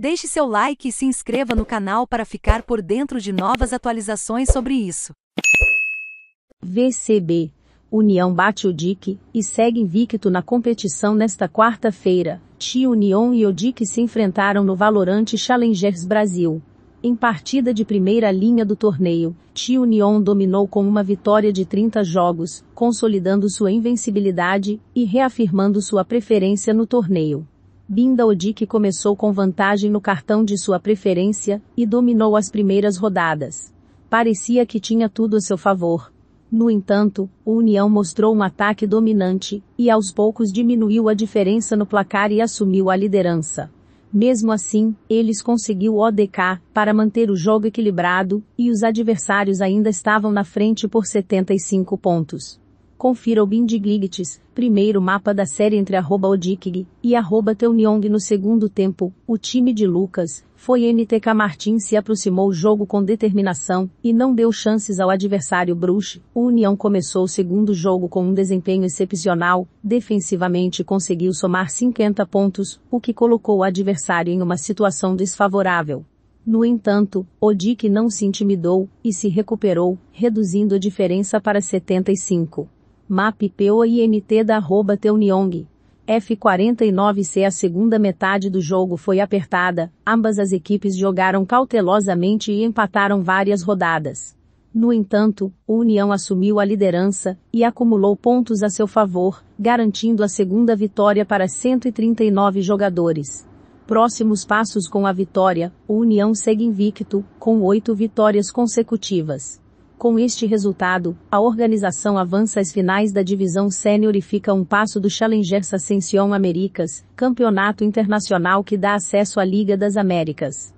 Deixe seu like e se inscreva no canal para ficar por dentro de novas atualizações sobre isso. VCB União bate o DIC e segue invicto na competição nesta quarta-feira. Tio União e o DIC se enfrentaram no Valorante Challengers Brasil. Em partida de primeira linha do torneio, Tio União dominou com uma vitória de 30 jogos, consolidando sua invencibilidade e reafirmando sua preferência no torneio. Binda Odick começou com vantagem no cartão de sua preferência e dominou as primeiras rodadas. Parecia que tinha tudo a seu favor. No entanto, o União mostrou um ataque dominante e aos poucos diminuiu a diferença no placar e assumiu a liderança. Mesmo assim, eles conseguiu o ODK para manter o jogo equilibrado e os adversários ainda estavam na frente por 75 pontos. Confira o Bindigligites, primeiro mapa da série entre arroba Odikig e arroba Teuniong no segundo tempo. O time de Lucas, foi NTK Martins se aproximou o jogo com determinação e não deu chances ao adversário Bruxo. O União começou o segundo jogo com um desempenho excepcional, defensivamente conseguiu somar 50 pontos, o que colocou o adversário em uma situação desfavorável. No entanto, Odic não se intimidou e se recuperou, reduzindo a diferença para 75. MapPoint da arroba Teuniong. F49C A segunda metade do jogo foi apertada, ambas as equipes jogaram cautelosamente e empataram várias rodadas. No entanto, o União assumiu a liderança e acumulou pontos a seu favor, garantindo a segunda vitória para 139 jogadores. Próximos passos com a vitória, o União segue invicto, com oito vitórias consecutivas. Com este resultado, a organização avança às finais da divisão sênior e fica um passo do Challenger Ascension Américas, campeonato internacional que dá acesso à Liga das Américas.